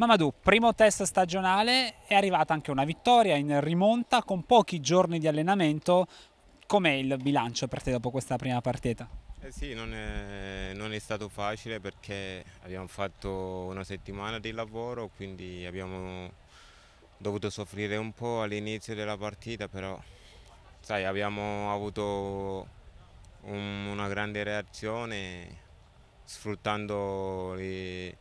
Mamadou, primo test stagionale, è arrivata anche una vittoria in rimonta con pochi giorni di allenamento. Com'è il bilancio per te dopo questa prima partita? Eh sì, non è, non è, stato facile perché abbiamo fatto una settimana di lavoro, quindi abbiamo dovuto soffrire un po' all'inizio della partita, però sai, abbiamo avuto un, una grande reazione sfruttando le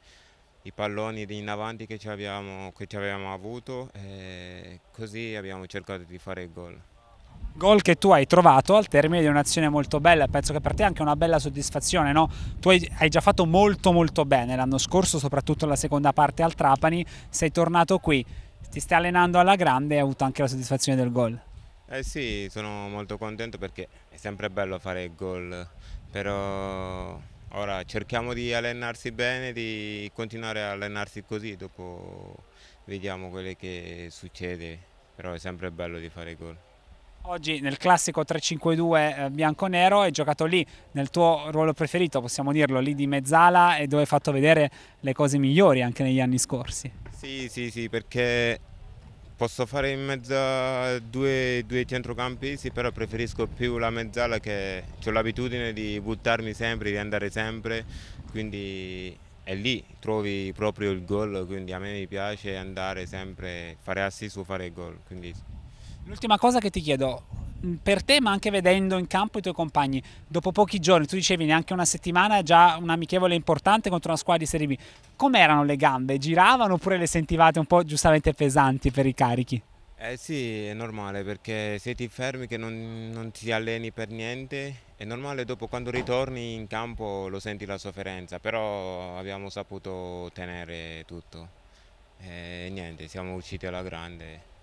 i palloni in avanti che ci avevamo, che ci avevamo avuto e così abbiamo cercato di fare il gol. Gol che tu hai trovato al termine di un'azione molto bella, penso che per te è anche una bella soddisfazione, no? Tu hai, già fatto molto molto bene l'anno scorso, soprattutto la seconda parte al Trapani, sei tornato qui, ti stai allenando alla grande e hai avuto anche la soddisfazione del gol. Eh sì, sono molto contento perché è sempre bello fare il gol, però Ora cerchiamo di allenarsi bene, di continuare a allenarsi così, dopo vediamo quello che succede, però è sempre bello di fare gol. Oggi nel classico 3-5-2 eh, bianco-nero hai giocato lì nel tuo ruolo preferito, possiamo dirlo, lì di mezzala e dove hai fatto vedere le cose migliori anche negli anni scorsi. Sì, sì, sì, perché Posso fare in mezzo a due, due centrocampisti, però preferisco più la mezzala che ho l'abitudine di buttarmi sempre, di andare sempre, quindi è lì trovi proprio il gol, quindi a me mi piace andare sempre, fare assist o fare gol. Quindi... L'ultima cosa che ti chiedo, Mm, per te ma anche vedendo in campo i tuoi compagni dopo pochi giorni tu dicevi neanche una settimana già un'amichevole importante contro una squadra di Serie B com'erano le gambe? giravano oppure le sentivate un po' giustamente pesanti per i carichi? Eh sì, è normale perché se ti fermi che non, non, ti alleni per niente, è normale dopo quando ritorni in campo lo senti la sofferenza, però abbiamo saputo tenere tutto e eh, niente, siamo usciti alla grande.